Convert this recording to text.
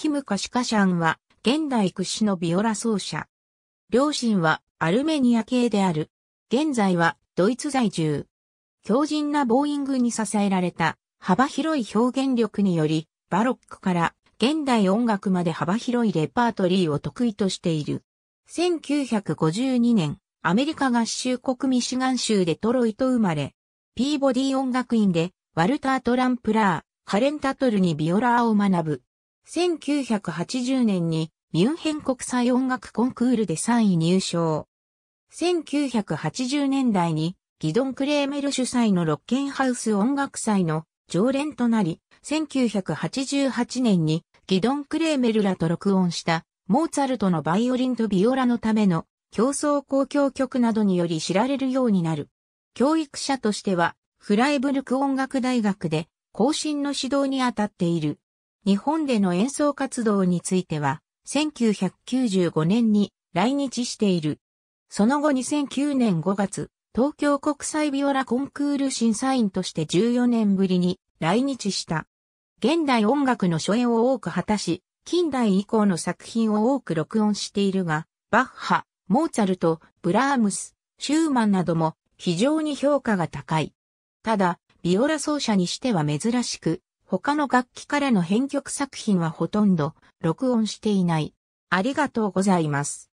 キム・カシカシャンは、現代屈指のビオラ奏者。両親はアルメニア系である。現在はドイツ在住。強靭なボーイングに支えられた幅広い表現力により、バロックから現代音楽まで幅広いレパートリーを得意としている。1952年、アメリカ合衆国ミシガン州デトロイト生まれ、ピーボディ音楽院で、ワルター・トランプラー、カレン・タトルにビオラーを学ぶ。1980年にミュンヘン国際音楽コンクールで3位入賞。1980年代にギドン・クレーメル主催のロッケンハウス音楽祭の常連となり、1988年にギドン・クレーメルらと録音したモーツァルトのバイオリンとビオラのための競争公共曲などにより知られるようになる。教育者としてはフライブルク音楽大学で後進の指導に当たっている。日本での演奏活動については、1995年に来日している。その後2009年5月、東京国際ビオラコンクール審査員として14年ぶりに来日した。現代音楽の初演を多く果たし、近代以降の作品を多く録音しているが、バッハ、モーツァルト、ブラームス、シューマンなども非常に評価が高い。ただ、ビオラ奏者にしては珍しく、他の楽器からの編曲作品はほとんど録音していない。ありがとうございます。